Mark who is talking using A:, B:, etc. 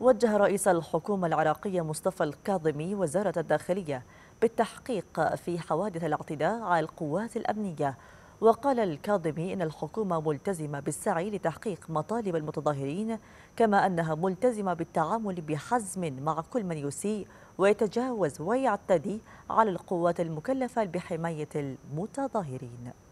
A: وجه رئيس الحكومة العراقية مصطفى الكاظمي وزارة الداخلية بالتحقيق في حوادث الاعتداء على القوات الأمنية وقال الكاظمي إن الحكومة ملتزمة بالسعي لتحقيق مطالب المتظاهرين كما أنها ملتزمة بالتعامل بحزم مع كل من يسيء ويتجاوز ويعتدي على القوات المكلفة بحماية المتظاهرين